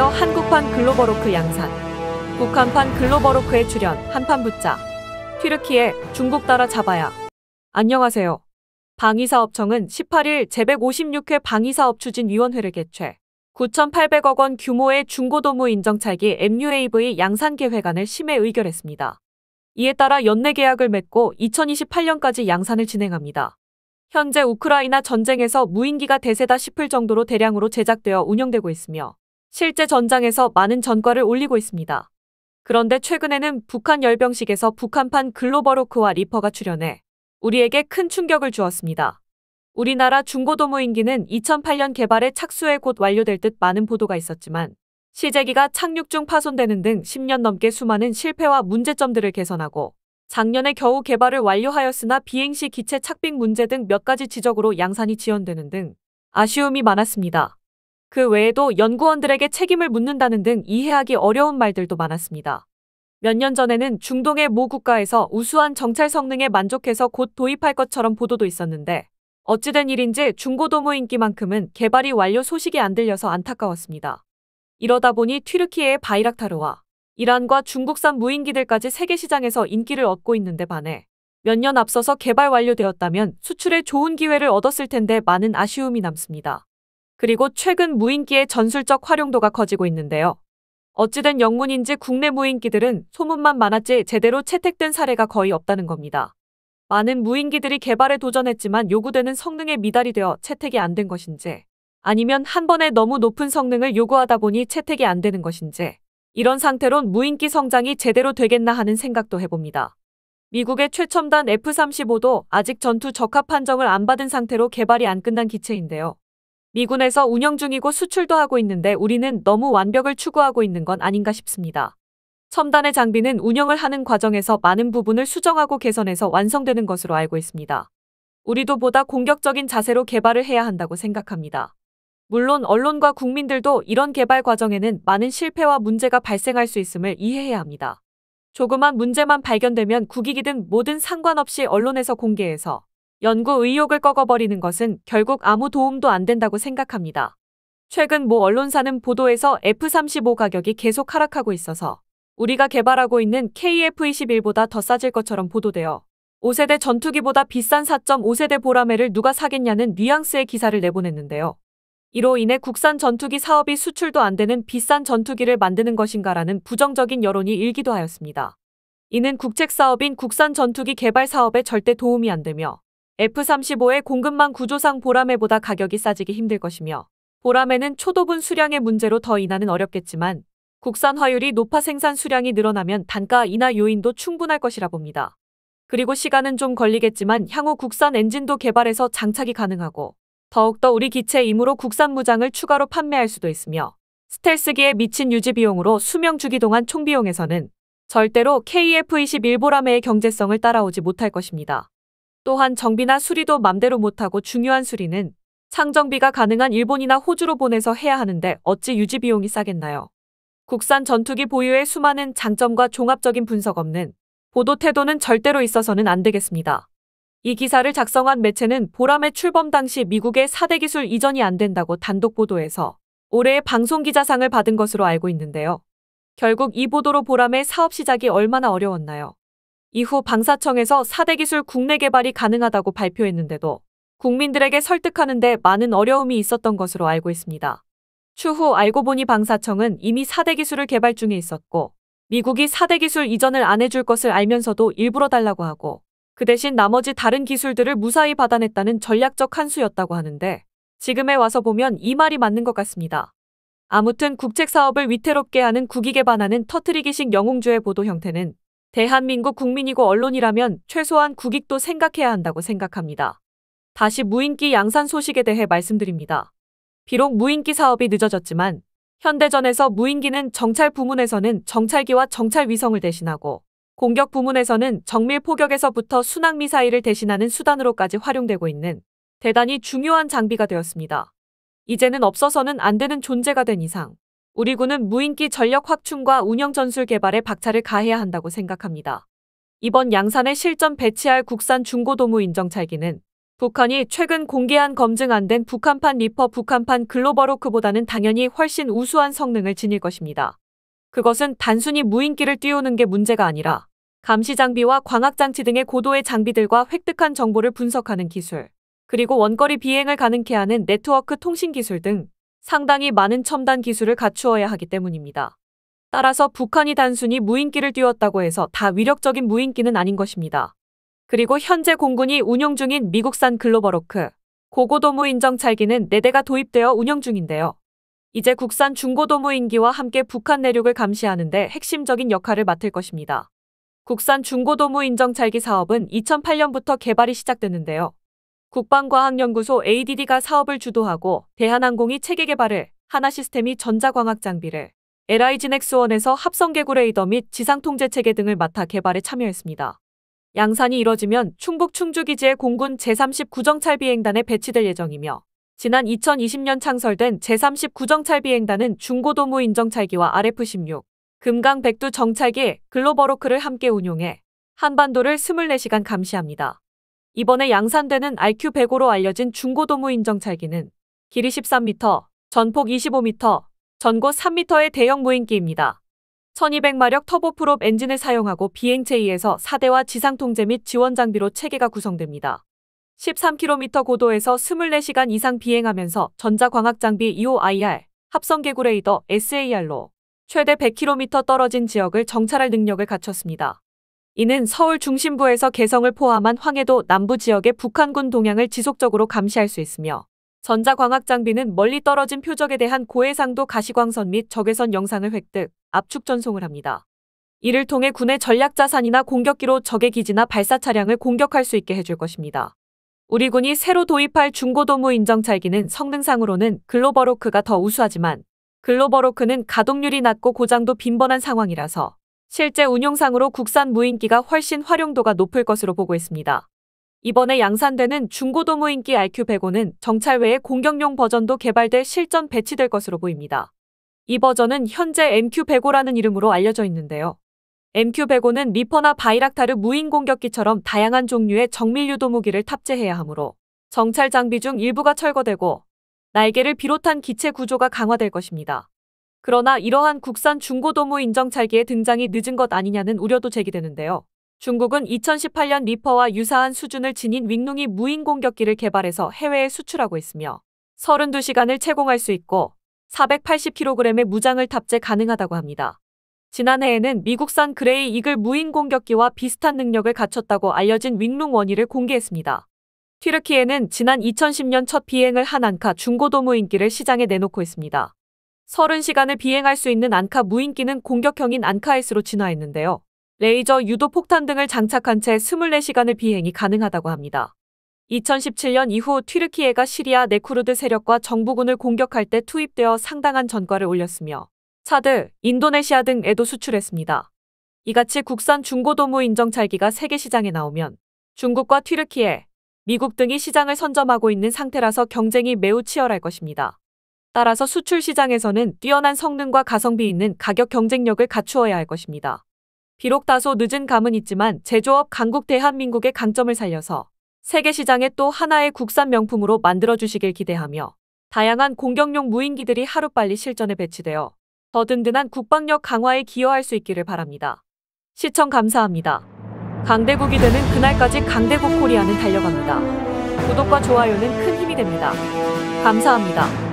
이어 한국판 글로버로크 양산, 북한판 글로버로크의 출연 한판 붙자, 튀르키에 중국 따라잡아야. 안녕하세요. 방위사업청은 18일 제156회 방위사업 추진위원회를 개최, 9,800억 원 규모의 중고도무 인정찰기 MUAV 양산 계획안을 심해 의결했습니다. 이에 따라 연내 계약을 맺고 2028년까지 양산을 진행합니다. 현재 우크라이나 전쟁에서 무인기가 대세다 싶을 정도로 대량으로 제작되어 운영되고 있으며 실제 전장에서 많은 전과를 올리고 있습니다. 그런데 최근에는 북한 열병식에서 북한판 글로버로크와 리퍼가 출연해 우리에게 큰 충격을 주었습니다. 우리나라 중고도무 인기는 2008년 개발에 착수해 곧 완료될 듯 많은 보도가 있었지만 시제기가 착륙 중 파손되는 등 10년 넘게 수많은 실패와 문제점들을 개선하고 작년에 겨우 개발을 완료하였으나 비행시 기체 착빙 문제 등 몇 가지 지적으로 양산이 지연되는 등 아쉬움이 많았습니다. 그 외에도 연구원들에게 책임을 묻는다는 등 이해하기 어려운 말들도 많았습니다. 몇 년 전에는 중동의 모 국가에서 우수한 정찰 성능에 만족해서 곧 도입할 것처럼 보도도 있었는데 어찌된 일인지 중고도모 인기만큼은 개발이 완료 소식이 안 들려서 안타까웠습니다. 이러다 보니 튀르키예의 바이락타르와 이란과 중국산 무인기들까지 세계 시장에서 인기를 얻고 있는데 반해 몇 년 앞서서 개발 완료되었다면 수출에 좋은 기회를 얻었을 텐데 많은 아쉬움이 남습니다. 그리고 최근 무인기의 전술적 활용도가 커지고 있는데요. 어찌된 영문인지 국내 무인기들은 소문만 많았지 제대로 채택된 사례가 거의 없다는 겁니다. 많은 무인기들이 개발에 도전했지만 요구되는 성능에 미달이 되어 채택이 안 된 것인지 아니면 한 번에 너무 높은 성능을 요구하다 보니 채택이 안 되는 것인지 이런 상태론 무인기 성장이 제대로 되겠나 하는 생각도 해봅니다. 미국의 최첨단 F-35도 아직 전투 적합 판정을 안 받은 상태로 개발이 안 끝난 기체인데요. 미군에서 운영 중이고 수출도 하고 있는데 우리는 너무 완벽을 추구하고 있는 건 아닌가 싶습니다. 첨단의 장비는 운영을 하는 과정에서 많은 부분을 수정하고 개선해서 완성되는 것으로 알고 있습니다. 우리도 보다 공격적인 자세로 개발을 해야 한다고 생각합니다. 물론 언론과 국민들도 이런 개발 과정에는 많은 실패와 문제가 발생할 수 있음을 이해해야 합니다. 조그만 문제만 발견되면 국익이든 뭐든 상관없이 언론에서 공개해서 연구 의욕을 꺾어버리는 것은 결국 아무 도움도 안 된다고 생각합니다. 최근 모 언론사는 보도에서 F-35 가격이 계속 하락하고 있어서 우리가 개발하고 있는 KF-21보다 더 싸질 것처럼 보도되어 5세대 전투기보다 비싼 4.5세대 보라매를 누가 사겠냐는 뉘앙스의 기사를 내보냈는데요. 이로 인해 국산 전투기 사업이 수출도 안 되는 비싼 전투기를 만드는 것인가라는 부정적인 여론이 일기도 하였습니다. 이는 국책 사업인 국산 전투기 개발 사업에 절대 도움이 안 되며 F-35의 공급망 구조상 보라매보다 가격이 싸지기 힘들 것이며 보라매는 초도분 수량의 문제로 더 인하는 어렵겠지만 국산화율이 높아 생산 수량이 늘어나면 단가 인하 요인도 충분할 것이라 봅니다. 그리고 시간은 좀 걸리겠지만 향후 국산 엔진도 개발해서 장착이 가능하고 더욱더 우리 기체임으로 국산 무장을 추가로 판매할 수도 있으며 스텔스기에 미친 유지 비용으로 수명 주기 동안 총 비용에서는 절대로 KF-21 보라매의 경제성을 따라오지 못할 것입니다. 또한 정비나 수리도 맘대로 못하고 중요한 수리는 상정비가 가능한 일본이나 호주로 보내서 해야 하는데 어찌 유지 비용이 싸겠나요? 국산 전투기 보유의 수많은 장점과 종합적인 분석 없는 보도 태도는 절대로 있어서는 안 되겠습니다. 이 기사를 작성한 매체는 보람의 출범 당시 미국의 4대 기술 이전이 안 된다고 단독 보도해서 올해의 방송기자상을 받은 것으로 알고 있는데요. 결국 이 보도로 보람의 사업 시작이 얼마나 어려웠나요? 이후 방사청에서 4대 기술 국내 개발이 가능하다고 발표했는데도 국민들에게 설득하는데 많은 어려움이 있었던 것으로 알고 있습니다. 추후 알고 보니 방사청은 이미 4대 기술을 개발 중에 있었고 미국이 4대 기술 이전을 안 해줄 것을 알면서도 일부러 달라고 하고 그 대신 나머지 다른 기술들을 무사히 받아냈다는 전략적 한 수였다고 하는데 지금에 와서 보면 이 말이 맞는 것 같습니다. 아무튼 국책 사업을 위태롭게 하는 국익에 반하는 터트리기식 영웅주의 보도 형태는 대한민국 국민이고 언론이라면 최소한 국익도 생각해야 한다고 생각합니다. 다시 무인기 양산 소식에 대해 말씀드립니다. 비록 무인기 사업이 늦어졌지만 현대전에서 무인기는 정찰 부문에서는 정찰기와 정찰 위성을 대신하고 공격 부문에서는 정밀 포격에서부터 순항 미사일을 대신하는 수단으로까지 활용되고 있는 대단히 중요한 장비가 되었습니다. 이제는 없어서는 안 되는 존재가 된 이상 우리 군은 무인기 전력 확충과 운영 전술 개발에 박차를 가해야 한다고 생각합니다. 이번 양산에 실전 배치할 국산 중고도무 인정찰기는 북한이 최근 공개한 검증 안 된 북한판 리퍼 북한판 글로벌호크보다는 당연히 훨씬 우수한 성능을 지닐 것입니다. 그것은 단순히 무인기를 띄우는 게 문제가 아니라 감시 장비와 광학 장치 등의 고도의 장비들과 획득한 정보를 분석하는 기술, 그리고 원거리 비행을 가능케 하는 네트워크 통신 기술 등 상당히 많은 첨단 기술을 갖추어야 하기 때문입니다. 따라서 북한이 단순히 무인기를 띄웠다고 해서 다 위력적인 무인기는 아닌 것입니다. 그리고 현재 공군이 운영 중인 미국산 글로벌워크, 고고도무 인정찰기는 4대가 도입되어 운영 중인데요. 이제 국산 중고도무인기와 함께 북한 내륙을 감시하는데 핵심적인 역할을 맡을 것입니다. 국산 중고도무 인정찰기 사업은 2008년부터 개발이 시작됐는데요. 국방과학연구소 ADD가 사업을 주도하고 대한항공이 체계개발을, 하나시스템이 전자광학 장비를, LI진엑스원에서 합성개구 레이더 및 지상통제체계 등을 맡아 개발에 참여했습니다. 양산이 이뤄지면 충북 충주기지의 공군 제39정찰비행단에 배치될 예정이며 지난 2020년 창설된 제39정찰비행단은 중고도무 인정찰기와 RF-16, 금강 백두 정찰기 글로버로크를 함께 운용해 한반도를 24시간 감시합니다. 이번에 양산되는 RQ105로 알려진 중고도무 인정찰기는 길이 13m, 전폭 25m, 전고 3m의 대형 무인기입니다. 1200마력 터보프롭 엔진을 사용하고 비행체이에서 4대와 지상통제 및 지원장비로 체계가 구성됩니다. 13km 고도에서 24시간 이상 비행하면서 전자광학장비 EOIR, 합성개구 레이더 SAR로 최대 100km 떨어진 지역을 정찰할 능력을 갖췄습니다. 이는 서울 중심부에서 개성을 포함한 황해도 남부 지역의 북한군 동향을 지속적으로 감시할 수 있으며 전자광학 장비는 멀리 떨어진 표적에 대한 고해상도 가시광선 및 적외선 영상을 획득, 압축 전송을 합니다. 이를 통해 군의 전략 자산이나 공격기로 적의 기지나 발사 차량을 공격할 수 있게 해줄 것입니다. 우리 군이 새로 도입할 중고도무 인정찰기는 성능상으로는 글로버로크가 더 우수하지만 글로버로크는 가동률이 낮고 고장도 빈번한 상황이라서 실제 운용상으로 국산 무인기가 훨씬 활용도가 높을 것으로 보고 있습니다. 이번에 양산되는 중고도 무인기 RQ-105는 정찰 외에 공격용 버전도 개발돼 실전 배치될 것으로 보입니다. 이 버전은 현재 MQ-105라는 이름으로 알려져 있는데요. MQ-105는 리퍼나 바이락타르 무인 공격기처럼 다양한 종류의 정밀유도 무기를 탑재해야 하므로 정찰 장비 중 일부가 철거되고 날개를 비롯한 기체 구조가 강화될 것입니다. 그러나 이러한 국산 중고도무 인정찰기의 등장이 늦은 것 아니냐는 우려도 제기되는데요. 중국은 2018년 리퍼와 유사한 수준을 지닌 윙룽이 무인공격기를 개발해서 해외에 수출하고 있으며 32시간을 채공할 수 있고 480kg의 무장을 탑재 가능하다고 합니다. 지난해에는 미국산 그레이 이글 무인공격기와 비슷한 능력을 갖췄다고 알려진 윙룽 원위를 공개했습니다. 튀르키에는 지난 2010년 첫 비행을 한 안카 중고도무 인기를 시장에 내놓고 있습니다. 30시간을 비행할 수 있는 안카 무인기는 공격형인 안카스로 진화했는데요. 레이저 유도 폭탄 등을 장착한 채 24시간을 비행이 가능하다고 합니다. 2017년 이후 튀르키예가 시리아 네쿠르드 세력과 정부군을 공격할 때 투입되어 상당한 전과를 올렸으며 차드, 인도네시아 등에도 수출했습니다. 이같이 국산 중고도무 인정찰기가 세계 시장에 나오면 중국과 튀르키예, 미국 등이 시장을 선점하고 있는 상태라서 경쟁이 매우 치열할 것입니다. 따라서 수출 시장에서는 뛰어난 성능과 가성비 있는 가격 경쟁력을 갖추어야 할 것입니다. 비록 다소 늦은 감은 있지만 제조업 강국 대한민국의 강점을 살려서 세계 시장에 또 하나의 국산 명품으로 만들어주시길 기대하며 다양한 공격용 무인기들이 하루빨리 실전에 배치되어 더 든든한 국방력 강화에 기여할 수 있기를 바랍니다. 시청 감사합니다. 강대국이 되는 그날까지 강대국 코리아는 달려갑니다. 구독과 좋아요는 큰 힘이 됩니다. 감사합니다.